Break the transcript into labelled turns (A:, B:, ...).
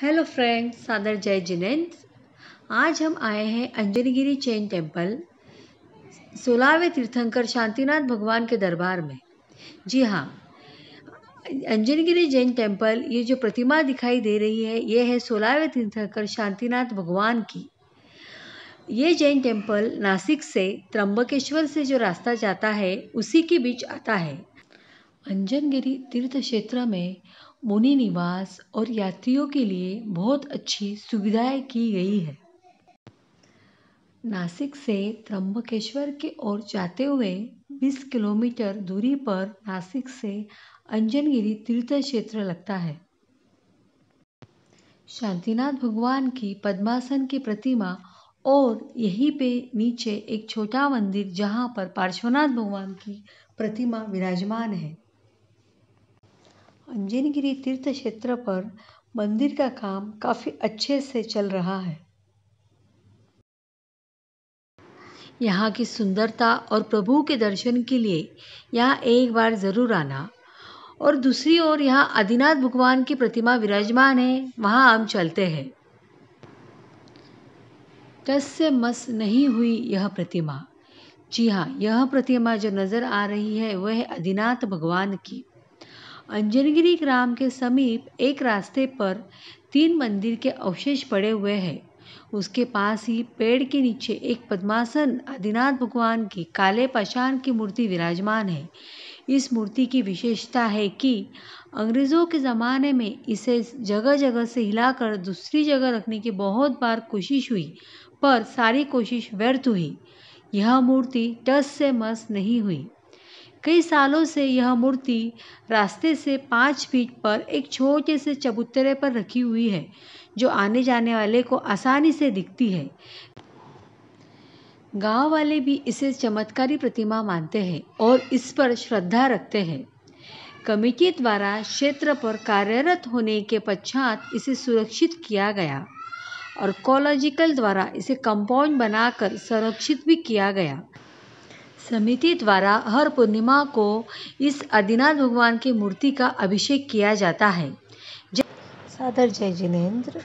A: hello friends सादर जय जिनेंद्र आज हम आए हैं अंजनगिरी जैन टेम्पल सोलहवें तीर्थंकर शांतिनाथ भगवान के दरबार में जी हाँ अंजनगिरी जैन टेम्पल ये जो प्रतिमा दिखाई दे रही है ये है सोलहवें तीर्थंकर शांतिनाथ भगवान की ये जैन टेम्पल नासिक से त्रंबकेश्वर से जो रास्ता जाता है उसी के बीच आता है अंजनगिरी तीर्थ क्षेत्र में मुनि निवास और यात्रियों के लिए बहुत अच्छी सुविधाएं की गई है नासिक से त्रंबकेश्वर की ओर जाते हुए 20 किलोमीटर दूरी पर नासिक से अंजनगिरी तीर्थ क्षेत्र लगता है शांतिनाथ भगवान की पद्मासन की प्रतिमा और यहीं पे नीचे एक छोटा मंदिर जहाँ पर पार्श्वनाथ भगवान की प्रतिमा विराजमान है अंजनगिरी तीर्थ क्षेत्र पर मंदिर का काम काफी अच्छे से चल रहा है यहाँ की सुंदरता और प्रभु के दर्शन के लिए यहाँ एक बार ज़रूर आना और दूसरी ओर यहाँ आदिनाथ भगवान की प्रतिमा विराजमान है वहाँ हम चलते हैं तस से मस नहीं हुई यह प्रतिमा जी हाँ यह प्रतिमा जो नज़र आ रही है वह आदिनाथ भगवान की अंजनगिरी ग्राम के समीप एक रास्ते पर तीन मंदिर के अवशेष पड़े हुए हैं उसके पास ही पेड़ के नीचे एक पद्मासन आदिनाथ भगवान की काले पाषाण की मूर्ति विराजमान है इस मूर्ति की विशेषता है कि अंग्रेज़ों के ज़माने में इसे जगह जगह से हिलाकर दूसरी जगह रखने की बहुत बार कोशिश हुई पर सारी कोशिश व्यर्थ हुई यह मूर्ति टस से मस नहीं हुई कई सालों से यह मूर्ति रास्ते से पाँच फीट पर एक छोटे से चबूतरे पर रखी हुई है जो आने जाने वाले को आसानी से दिखती है गांव वाले भी इसे चमत्कारी प्रतिमा मानते हैं और इस पर श्रद्धा रखते हैं कमेटी द्वारा क्षेत्र पर कार्यरत होने के पश्चात इसे सुरक्षित किया गया और कोलॉजिकल द्वारा इसे कंपाउंड बनाकर संरक्षित भी किया गया समिति द्वारा हर पूर्णिमा को इस आदिनाथ भगवान की मूर्ति का अभिषेक किया जाता है सादर जय जिनेन्द्र